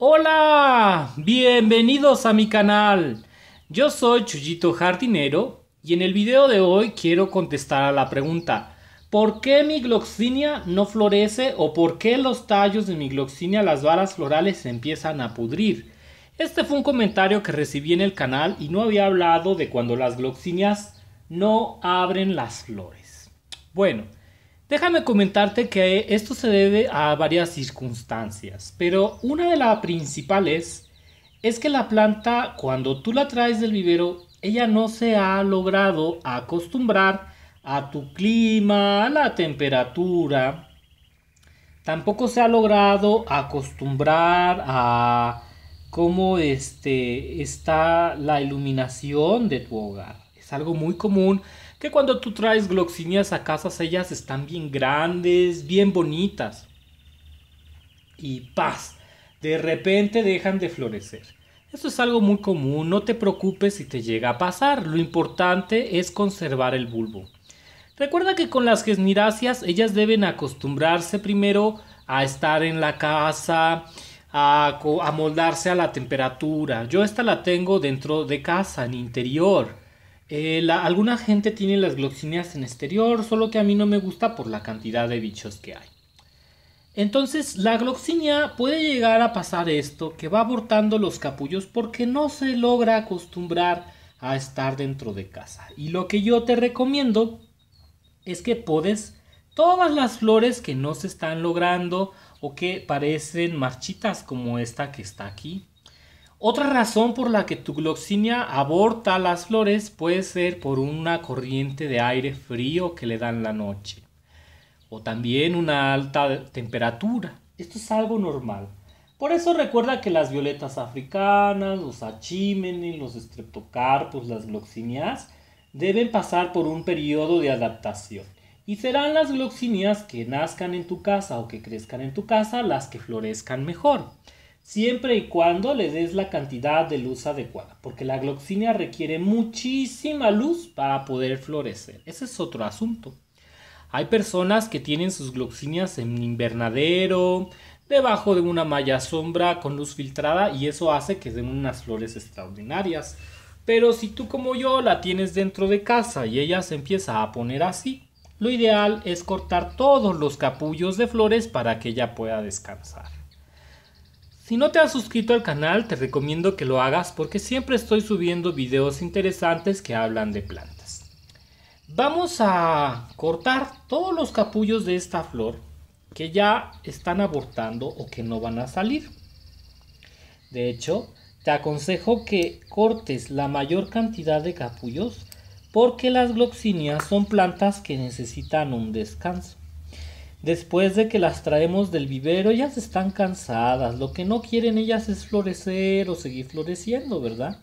Hola, bienvenidos a mi canal. Yo soy Chuyito Jardinero y en el video de hoy quiero contestar a la pregunta ¿Por qué mi gloxinia no florece o por qué los tallos de mi gloxinia las varas florales se empiezan a pudrir? Este fue un comentario que recibí en el canal y no había hablado de cuando las gloxinias no abren las flores. Bueno, Déjame comentarte que esto se debe a varias circunstancias, pero una de las principales es que la planta, cuando tú la traes del vivero, ella no se ha logrado acostumbrar a tu clima, a la temperatura. Tampoco se ha logrado acostumbrar a cómo este, está la iluminación de tu hogar. Es algo muy común que cuando tú traes gloxinias a casa ellas están bien grandes, bien bonitas. Y paz, de repente dejan de florecer. Esto es algo muy común, no te preocupes si te llega a pasar, lo importante es conservar el bulbo. Recuerda que con las gesmiráceas ellas deben acostumbrarse primero a estar en la casa, a, a moldarse a la temperatura. Yo esta la tengo dentro de casa, en interior eh, alguna gente tiene las gloxinias en exterior, solo que a mí no me gusta por la cantidad de bichos que hay. Entonces, la gloxinia puede llegar a pasar esto, que va abortando los capullos porque no se logra acostumbrar a estar dentro de casa. Y lo que yo te recomiendo es que podes todas las flores que no se están logrando o que parecen marchitas como esta que está aquí. Otra razón por la que tu gloxinia aborta las flores puede ser por una corriente de aire frío que le dan la noche o también una alta temperatura. Esto es algo normal. Por eso recuerda que las violetas africanas, los achímenes, los streptocarpus, las gloxinias deben pasar por un periodo de adaptación. Y serán las gloxinias que nazcan en tu casa o que crezcan en tu casa las que florezcan mejor siempre y cuando le des la cantidad de luz adecuada, porque la gloxinia requiere muchísima luz para poder florecer. Ese es otro asunto. Hay personas que tienen sus gloxinias en invernadero, debajo de una malla sombra con luz filtrada y eso hace que den unas flores extraordinarias. Pero si tú como yo la tienes dentro de casa y ella se empieza a poner así, lo ideal es cortar todos los capullos de flores para que ella pueda descansar. Si no te has suscrito al canal te recomiendo que lo hagas porque siempre estoy subiendo videos interesantes que hablan de plantas. Vamos a cortar todos los capullos de esta flor que ya están abortando o que no van a salir. De hecho, te aconsejo que cortes la mayor cantidad de capullos porque las gloxinias son plantas que necesitan un descanso después de que las traemos del vivero, ellas están cansadas, lo que no quieren ellas es florecer o seguir floreciendo, ¿verdad?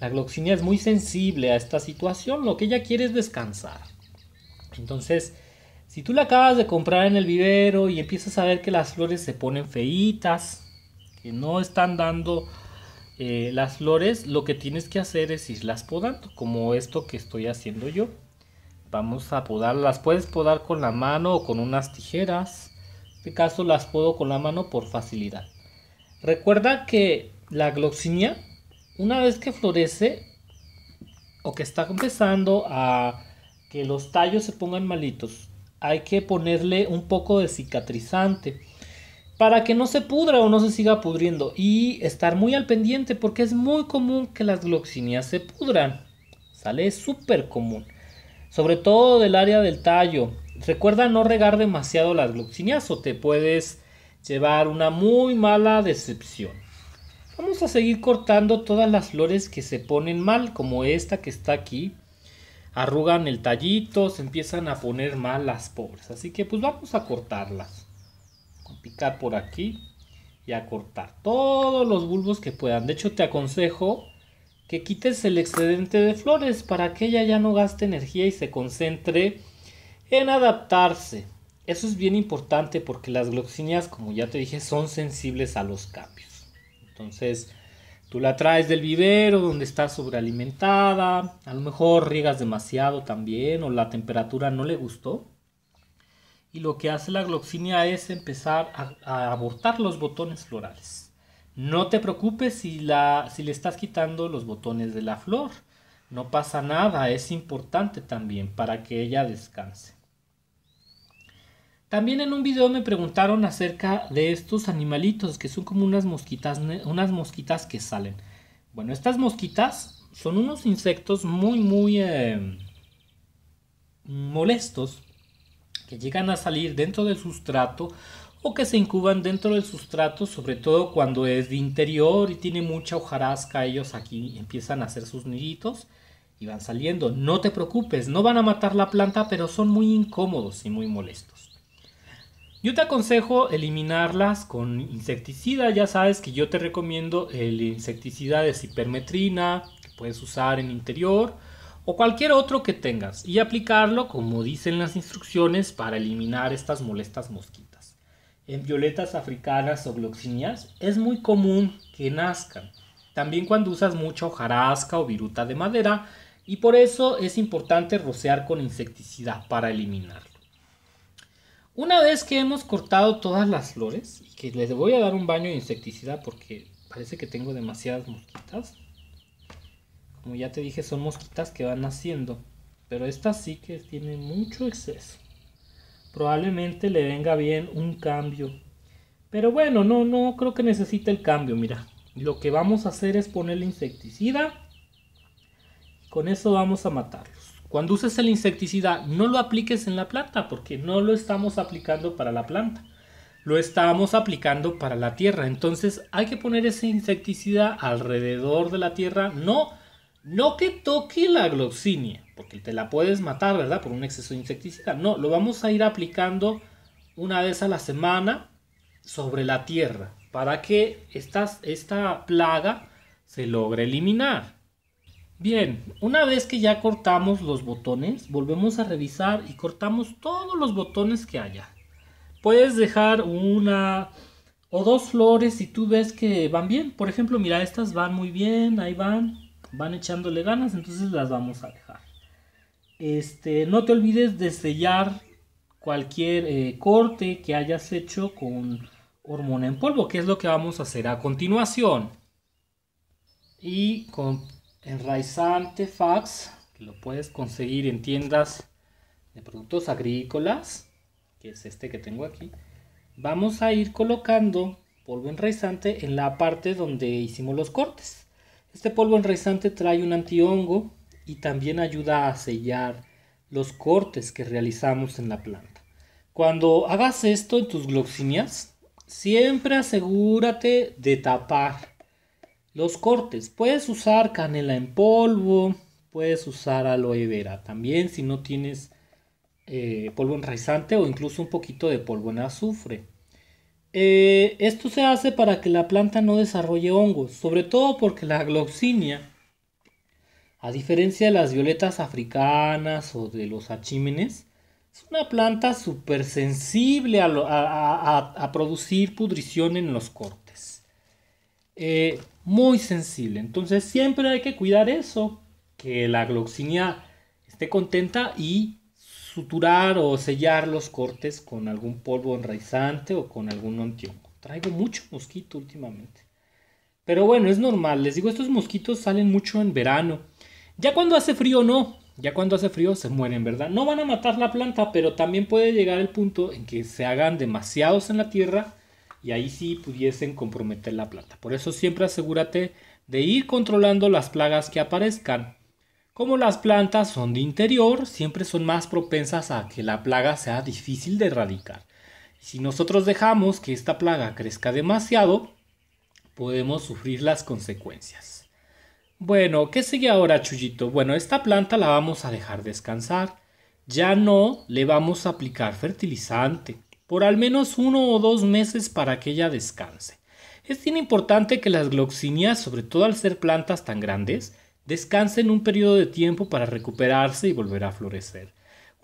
La gloxinia es muy sensible a esta situación, lo que ella quiere es descansar. Entonces, si tú la acabas de comprar en el vivero y empiezas a ver que las flores se ponen feitas, que no están dando eh, las flores, lo que tienes que hacer es irlas podando, como esto que estoy haciendo yo. Vamos a podar, las puedes podar con la mano o con unas tijeras. En este caso las puedo con la mano por facilidad. Recuerda que la gloxinia, una vez que florece o que está empezando a que los tallos se pongan malitos, hay que ponerle un poco de cicatrizante para que no se pudra o no se siga pudriendo y estar muy al pendiente porque es muy común que las gloxinias se pudran. Sale súper común sobre todo del área del tallo. Recuerda no regar demasiado las gloxinias o te puedes llevar una muy mala decepción. Vamos a seguir cortando todas las flores que se ponen mal, como esta que está aquí. Arrugan el tallito, se empiezan a poner mal las pobres. Así que pues vamos a cortarlas. picar por aquí y a cortar todos los bulbos que puedan. De hecho te aconsejo que quites el excedente de flores para que ella ya no gaste energía y se concentre en adaptarse. Eso es bien importante porque las gloxinias, como ya te dije, son sensibles a los cambios. Entonces, tú la traes del vivero donde está sobrealimentada, a lo mejor riegas demasiado también o la temperatura no le gustó. Y lo que hace la gloxinia es empezar a, abortar los botones florales. No te preocupes si, la, si le estás quitando los botones de la flor. No pasa nada, es importante también para que ella descanse. También en un video me preguntaron acerca de estos animalitos que son como unas mosquitas, unas mosquitas que salen. Bueno, estas mosquitas son unos insectos muy, muy em, molestos que llegan a salir dentro del sustrato o que se incuban dentro del sustrato, sobre todo cuando es de interior y tiene mucha hojarasca, ellos aquí empiezan a hacer sus niditos y van saliendo. No te preocupes, no van a matar la planta, pero son muy incómodos y muy molestos. Yo te aconsejo eliminarlas con insecticida, ya sabes que yo te recomiendo el insecticida de cipermetrina, que puedes usar en interior, o cualquier otro que tengas, y aplicarlo como dicen las instrucciones para eliminar estas molestas mosquitas en violetas africanas o gloxinias, es muy común que nazcan. También cuando usas mucha hojarasca o viruta de madera, y por eso es importante rociar con insecticida para eliminarlo. Una vez que hemos cortado todas las flores, que les voy a dar un baño de insecticida porque parece que tengo demasiadas mosquitas. Como ya te dije, son mosquitas que van naciendo, pero estas sí que tienen mucho exceso probablemente le venga bien un cambio. Pero bueno, no, no creo que necesite el cambio, mira. Lo que vamos a hacer es ponerle insecticida. Con eso vamos a matarlos. Cuando uses el insecticida, no lo apliques en la planta porque no lo estamos aplicando para la planta. Lo estamos aplicando para la tierra. Entonces hay que poner ese insecticida alrededor de la tierra. No, no que toque la gloxinia porque te la puedes matar, ¿verdad? Por un exceso de insecticida. No, lo vamos a ir aplicando una vez a la semana sobre la tierra para que esta, esta plaga se logre eliminar. Bien, una vez que ya cortamos los botones, volvemos a revisar y cortamos todos los botones que haya. Puedes dejar una o dos flores si tú ves que van bien. Por ejemplo, mira, estas van muy bien, ahí van, van echándole ganas, entonces las vamos a dejar. Este, no te olvides de sellar cualquier eh, corte que hayas hecho con hormona en polvo, que es lo que vamos a hacer a continuación. Y con enraizante fax, que lo puedes conseguir en tiendas de productos agrícolas, que es este que tengo aquí, vamos a ir colocando polvo enraizante en la parte donde hicimos los cortes. Este polvo enraizante trae un antihongo y también ayuda a sellar los cortes que realizamos en la planta. Cuando hagas esto en tus gloxinias, siempre asegúrate de tapar los cortes. Puedes usar canela en polvo, puedes usar aloe vera también si no tienes eh, polvo enraizante o incluso un poquito de polvo en azufre. Eh, esto se hace para que la planta no desarrolle hongos, sobre todo porque la gloxinia a diferencia de las violetas africanas o de los achímenes, es una planta súper sensible a, producir pudrición en los cortes. Eh, muy sensible. Entonces siempre hay que cuidar eso, que la gloxinia esté contenta y suturar o sellar los cortes con algún polvo enraizante o con algún antihongo. Traigo mucho mosquito últimamente. Pero bueno, es normal. Les digo, estos mosquitos salen mucho en verano. Ya cuando hace frío no, ya cuando hace frío se mueren, ¿verdad? No van a matar la planta, pero también puede llegar el punto en que se hagan demasiados en la tierra y ahí sí pudiesen comprometer la planta. Por eso siempre asegúrate de ir controlando las plagas que aparezcan. Como las plantas son de interior, siempre son más propensas a que la plaga sea difícil de erradicar. Si nosotros dejamos que esta plaga crezca demasiado, podemos sufrir las consecuencias. Bueno, ¿qué sigue ahora, Chuyito? Bueno, esta planta la vamos a dejar descansar. Ya no le vamos a aplicar fertilizante por al menos uno o dos meses para que ella descanse. Es bien importante que las gloxinias, sobre todo al ser plantas tan grandes, descansen un periodo de tiempo para recuperarse y volver a florecer.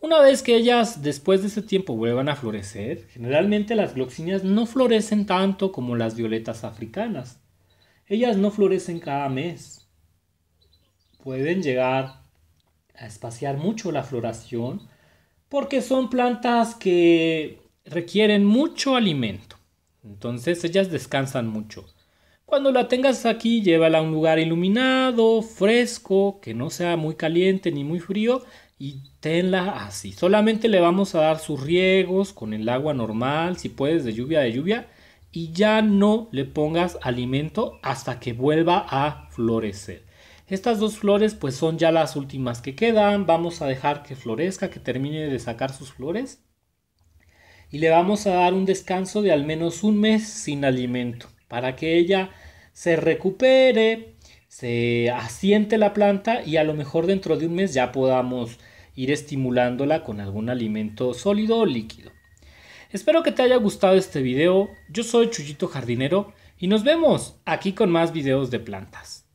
Una vez que ellas después de ese tiempo vuelvan a florecer, generalmente las gloxinias no florecen tanto como las violetas africanas. Ellas no florecen cada mes, pueden llegar a espaciar mucho la floración porque son plantas que requieren mucho alimento. Entonces ellas descansan mucho. Cuando la tengas aquí, llévala a un lugar iluminado, fresco, que no sea muy caliente ni muy frío y tenla así. Solamente le vamos a dar sus riegos con el agua normal, si puedes de lluvia de lluvia y ya no le pongas alimento hasta que vuelva a florecer. Estas dos flores pues son ya las últimas que quedan. Vamos a dejar que florezca, que termine de sacar sus flores. Y le vamos a dar un descanso de al menos un mes sin alimento para que ella se recupere, se asiente la planta y a lo mejor dentro de un mes ya podamos ir estimulándola con algún alimento sólido o líquido. Espero que te haya gustado este video. Yo soy Chuyito Jardinero y nos vemos aquí con más videos de plantas.